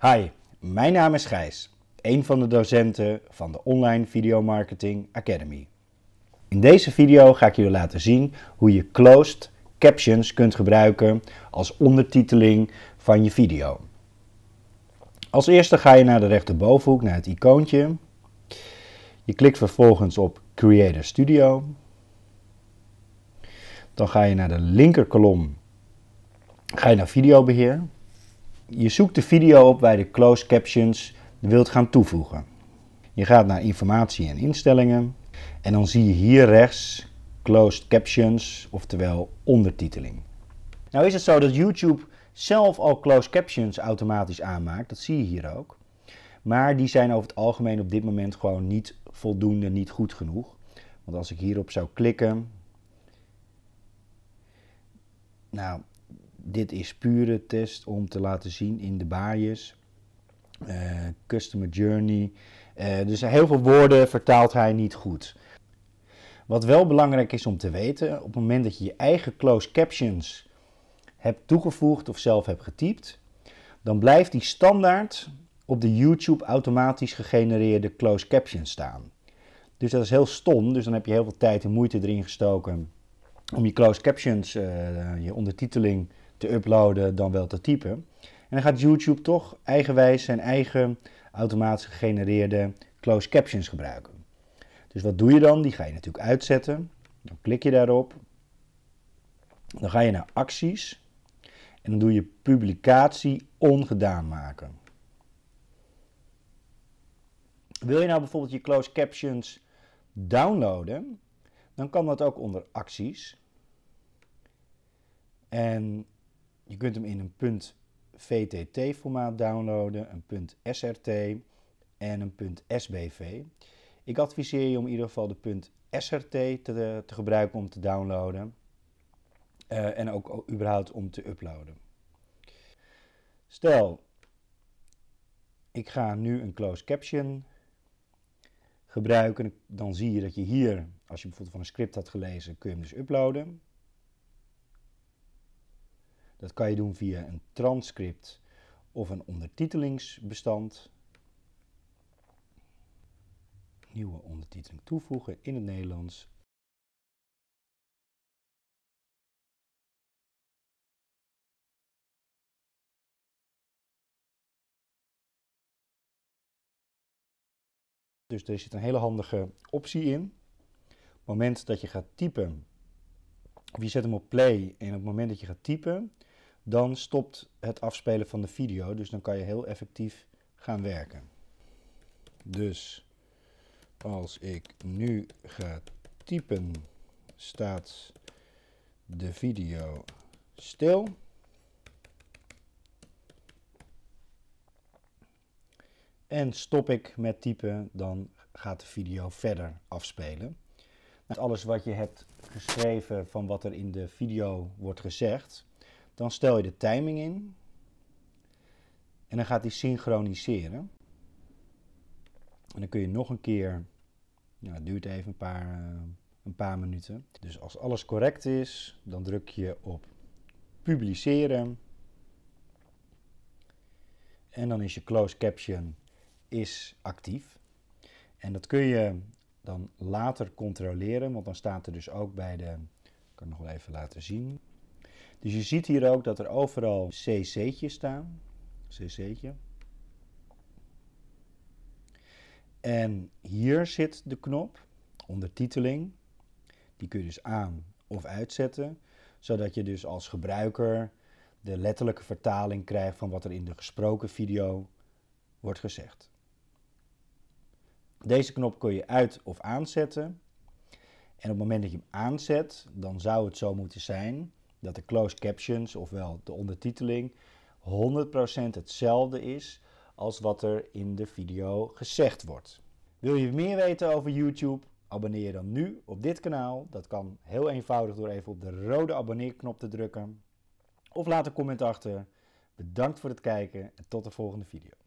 Hi, mijn naam is Gijs, een van de docenten van de Online Video Marketing Academy. In deze video ga ik jullie laten zien hoe je closed captions kunt gebruiken als ondertiteling van je video. Als eerste ga je naar de rechterbovenhoek, naar het icoontje. Je klikt vervolgens op Creator Studio. Dan ga je naar de linkerkolom, ga je naar videobeheer. Je zoekt de video op waar je de closed captions wilt gaan toevoegen. Je gaat naar informatie en instellingen en dan zie je hier rechts closed captions, oftewel ondertiteling. Nou is het zo dat YouTube zelf al closed captions automatisch aanmaakt, dat zie je hier ook. Maar die zijn over het algemeen op dit moment gewoon niet voldoende, niet goed genoeg. Want als ik hierop zou klikken. Nou, dit is pure test om te laten zien in de baaiers. Eh, customer journey. Eh, dus heel veel woorden vertaalt hij niet goed. Wat wel belangrijk is om te weten, op het moment dat je je eigen closed captions hebt toegevoegd of zelf hebt getypt, dan blijft die standaard op de YouTube automatisch gegenereerde closed captions staan. Dus dat is heel stom, dus dan heb je heel veel tijd en moeite erin gestoken om je closed captions, eh, je ondertiteling te uploaden dan wel te typen. En dan gaat YouTube toch eigenwijs zijn eigen automatisch gegenereerde closed captions gebruiken. Dus wat doe je dan? Die ga je natuurlijk uitzetten. Dan klik je daarop. Dan ga je naar acties. En dan doe je publicatie ongedaan maken. Wil je nou bijvoorbeeld je closed captions downloaden, dan kan dat ook onder acties. En je kunt hem in een .vtt-formaat downloaden, een .srt en een .sbv. Ik adviseer je om in ieder geval de .srt te, te gebruiken om te downloaden eh, en ook überhaupt om te uploaden. Stel, ik ga nu een closed caption gebruiken, dan zie je dat je hier, als je bijvoorbeeld van een script had gelezen, kun je hem dus uploaden. Dat kan je doen via een transcript of een ondertitelingsbestand. Nieuwe ondertiteling toevoegen in het Nederlands. Dus er zit een hele handige optie in. Op het moment dat je gaat typen, of je zet hem op play en op het moment dat je gaat typen, dan stopt het afspelen van de video. Dus dan kan je heel effectief gaan werken. Dus als ik nu ga typen, staat de video stil. En stop ik met typen, dan gaat de video verder afspelen. Alles wat je hebt geschreven van wat er in de video wordt gezegd, dan stel je de timing in. En dan gaat die synchroniseren. En dan kun je nog een keer. het duurt even een paar, eh, een paar minuten. Dus als alles correct is, dan druk je op publiceren. En dan is je closed caption is actief. En dat kun je dan later controleren, want dan staat er dus ook bij de. Ik kan het nog wel even laten zien. Dus je ziet hier ook dat er overal cc'tjes staan. Cc'tje. En hier zit de knop ondertiteling. Die kun je dus aan of uitzetten, zodat je dus als gebruiker de letterlijke vertaling krijgt van wat er in de gesproken video wordt gezegd. Deze knop kun je uit of aanzetten. En op het moment dat je hem aanzet, dan zou het zo moeten zijn dat de closed captions, ofwel de ondertiteling, 100% hetzelfde is als wat er in de video gezegd wordt. Wil je meer weten over YouTube? Abonneer je dan nu op dit kanaal. Dat kan heel eenvoudig door even op de rode abonneerknop te drukken. Of laat een comment achter. Bedankt voor het kijken en tot de volgende video.